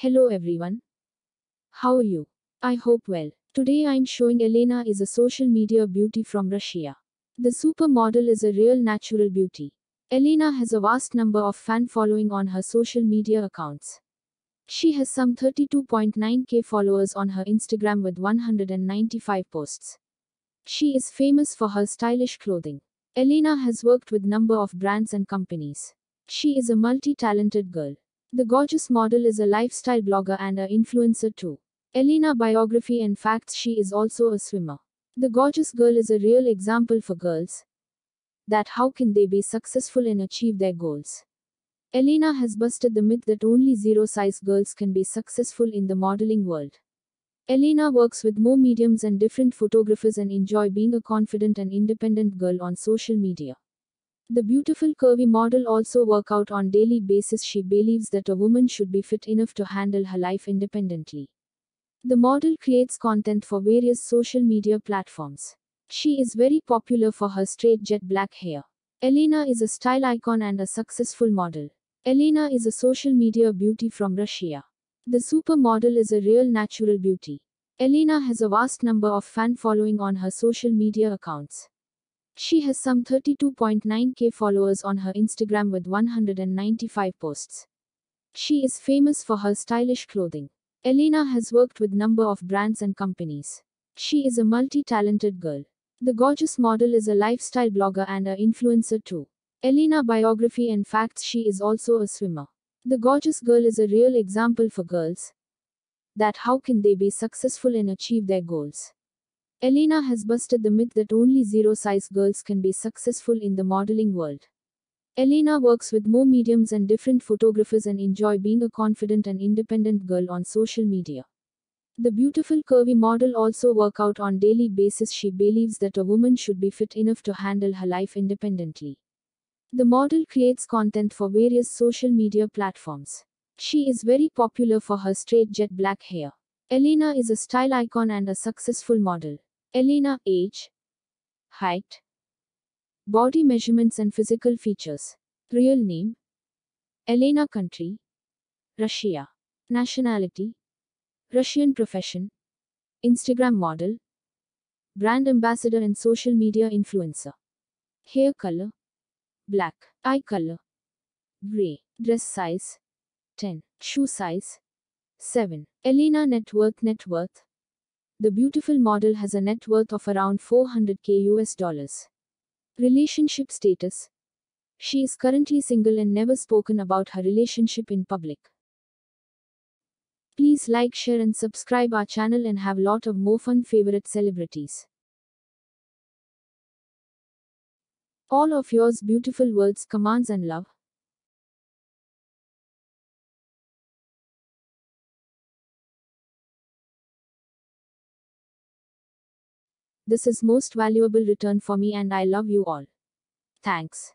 Hello everyone. How are you? I hope well. Today I'm showing Elena is a social media beauty from Russia. The supermodel is a real natural beauty. Elena has a vast number of fan following on her social media accounts. She has some 32.9k followers on her Instagram with 195 posts. She is famous for her stylish clothing. Elena has worked with number of brands and companies. She is a multi-talented girl. The gorgeous model is a lifestyle blogger and an influencer too. Elena biography and facts she is also a swimmer. The gorgeous girl is a real example for girls that how can they be successful and achieve their goals. Elena has busted the myth that only zero-size girls can be successful in the modeling world. Elena works with more mediums and different photographers and enjoy being a confident and independent girl on social media. The beautiful curvy model also work out on daily basis she believes that a woman should be fit enough to handle her life independently. The model creates content for various social media platforms. She is very popular for her straight jet black hair. Elena is a style icon and a successful model. Elena is a social media beauty from Russia. The supermodel is a real natural beauty. Elena has a vast number of fan following on her social media accounts. She has some 32.9k followers on her Instagram with 195 posts. She is famous for her stylish clothing. Elena has worked with number of brands and companies. She is a multi-talented girl. The gorgeous model is a lifestyle blogger and a influencer too. Elena biography and facts she is also a swimmer. The gorgeous girl is a real example for girls that how can they be successful and achieve their goals. Elena has busted the myth that only zero size girls can be successful in the modeling world. Elena works with more mediums and different photographers and enjoy being a confident and independent girl on social media. The beautiful curvy model also work out on daily basis she believes that a woman should be fit enough to handle her life independently. The model creates content for various social media platforms. She is very popular for her straight jet black hair. Elena is a style icon and a successful model. Elena, age, height, body measurements and physical features. Real name, Elena country, Russia. Nationality, Russian profession, Instagram model, brand ambassador and social media influencer. Hair color, black. Eye color, gray. Dress size, 10. Shoe size, 7. Elena Net Worth Net Worth The beautiful model has a net worth of around 400k US dollars. Relationship status She is currently single and never spoken about her relationship in public. Please like, share and subscribe our channel and have lot of more fun favorite celebrities. All of yours beautiful words, commands and love. This is most valuable return for me and I love you all. Thanks.